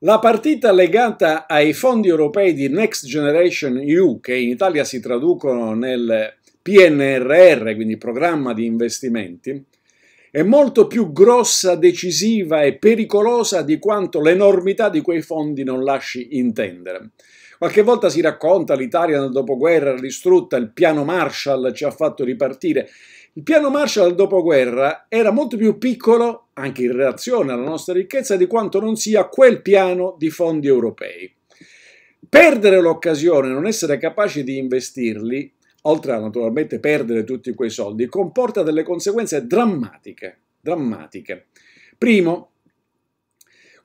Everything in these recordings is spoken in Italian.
La partita legata ai fondi europei di Next Generation EU, che in Italia si traducono nel PNRR, quindi programma di investimenti, è molto più grossa, decisiva e pericolosa di quanto l'enormità di quei fondi non lasci intendere. Qualche volta si racconta l'Italia nel dopoguerra distrutta, il piano Marshall ci ha fatto ripartire. Il piano Marshall del dopoguerra era molto più piccolo, anche in relazione alla nostra ricchezza, di quanto non sia quel piano di fondi europei. Perdere l'occasione, non essere capaci di investirli, oltre a naturalmente perdere tutti quei soldi, comporta delle conseguenze drammatiche. drammatiche. Primo,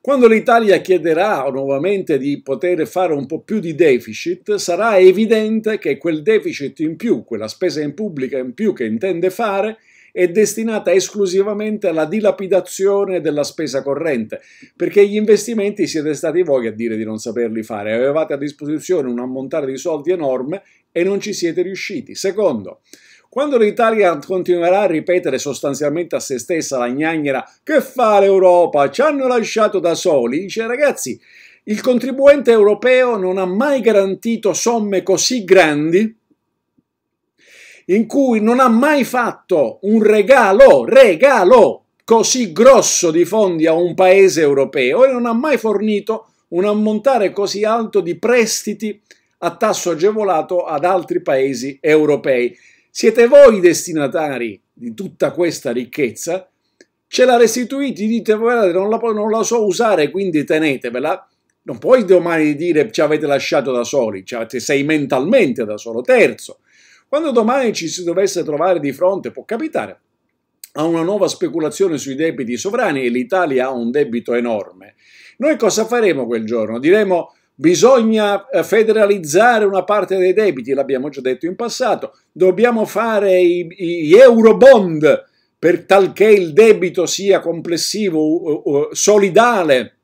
quando l'Italia chiederà nuovamente di poter fare un po' più di deficit, sarà evidente che quel deficit in più, quella spesa in pubblica in più che intende fare, è destinata esclusivamente alla dilapidazione della spesa corrente, perché gli investimenti siete stati voi a dire di non saperli fare, avevate a disposizione un ammontare di soldi enorme e non ci siete riusciti. Secondo, quando l'Italia continuerà a ripetere sostanzialmente a se stessa la gnagnera che fa l'Europa, ci hanno lasciato da soli, dice ragazzi, il contribuente europeo non ha mai garantito somme così grandi in cui non ha mai fatto un regalo, regalo così grosso di fondi a un paese europeo e non ha mai fornito un ammontare così alto di prestiti a tasso agevolato ad altri paesi europei. Siete voi i destinatari di tutta questa ricchezza, ce la restituite, dite guardate non la, non la so usare quindi tenetevela, non puoi domani dire ci avete lasciato da soli, cioè, sei mentalmente da solo. Terzo, quando domani ci si dovesse trovare di fronte, può capitare, a una nuova speculazione sui debiti sovrani e l'Italia ha un debito enorme, noi cosa faremo quel giorno? Diremo Bisogna eh, federalizzare una parte dei debiti, l'abbiamo già detto in passato. Dobbiamo fare i, i euro bond per talché il debito sia complessivo, solidale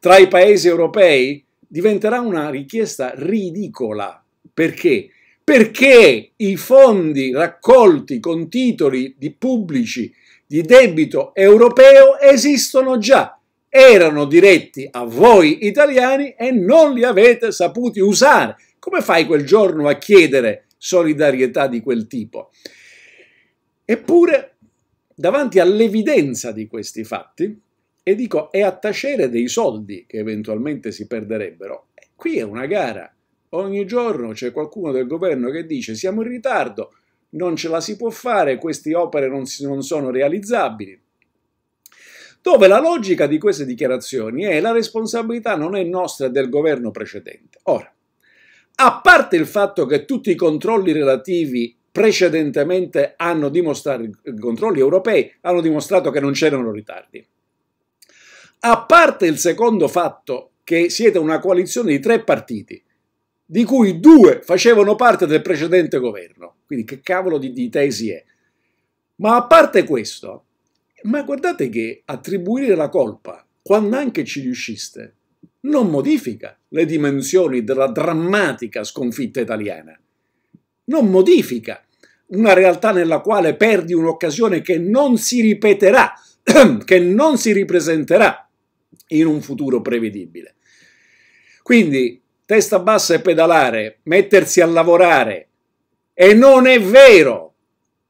tra i paesi europei. Diventerà una richiesta ridicola. Perché? Perché i fondi raccolti con titoli di pubblici di debito europeo esistono già erano diretti a voi italiani e non li avete saputi usare. Come fai quel giorno a chiedere solidarietà di quel tipo? Eppure, davanti all'evidenza di questi fatti, e dico, è a tacere dei soldi che eventualmente si perderebbero. qui è una gara. Ogni giorno c'è qualcuno del governo che dice siamo in ritardo, non ce la si può fare, queste opere non, si, non sono realizzabili dove la logica di queste dichiarazioni è la responsabilità non è nostra è del governo precedente. Ora, a parte il fatto che tutti i controlli relativi precedentemente hanno dimostrato, i controlli europei hanno dimostrato che non c'erano ritardi. A parte il secondo fatto che siete una coalizione di tre partiti, di cui due facevano parte del precedente governo, quindi che cavolo di, di tesi è? Ma a parte questo, ma guardate che attribuire la colpa, quando anche ci riusciste, non modifica le dimensioni della drammatica sconfitta italiana. Non modifica una realtà nella quale perdi un'occasione che non si ripeterà, che non si ripresenterà in un futuro prevedibile. Quindi testa bassa e pedalare, mettersi a lavorare. E non è vero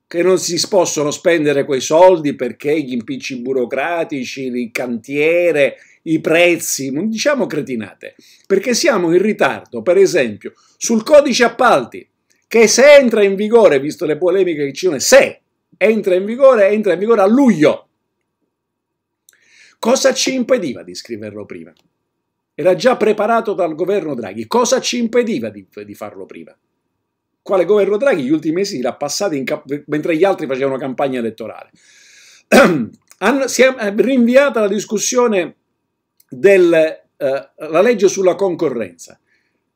che non si possono spendere quei soldi perché gli impicci burocratici, il cantiere, i prezzi, non diciamo cretinate, perché siamo in ritardo, per esempio, sul codice appalti, che se entra in vigore, visto le polemiche che ci sono, se entra in vigore, entra in vigore a luglio. Cosa ci impediva di scriverlo prima? Era già preparato dal governo Draghi. Cosa ci impediva di, di farlo prima? quale governo Draghi gli ultimi mesi l'ha passata mentre gli altri facevano campagna elettorale. si è rinviata la discussione della eh, legge sulla concorrenza.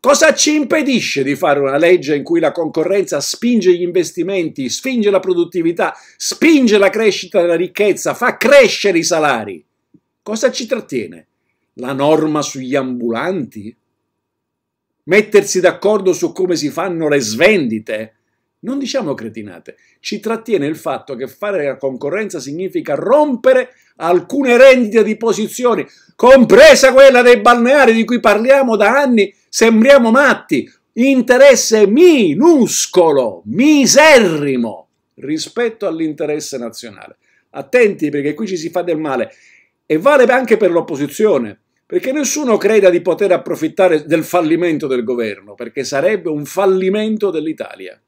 Cosa ci impedisce di fare una legge in cui la concorrenza spinge gli investimenti, spinge la produttività, spinge la crescita della ricchezza, fa crescere i salari? Cosa ci trattiene? La norma sugli ambulanti? mettersi d'accordo su come si fanno le svendite. Non diciamo cretinate, ci trattiene il fatto che fare la concorrenza significa rompere alcune rendite di posizioni, compresa quella dei balneari di cui parliamo da anni, sembriamo matti, interesse minuscolo, miserrimo rispetto all'interesse nazionale. Attenti perché qui ci si fa del male e vale anche per l'opposizione perché nessuno creda di poter approfittare del fallimento del governo, perché sarebbe un fallimento dell'Italia.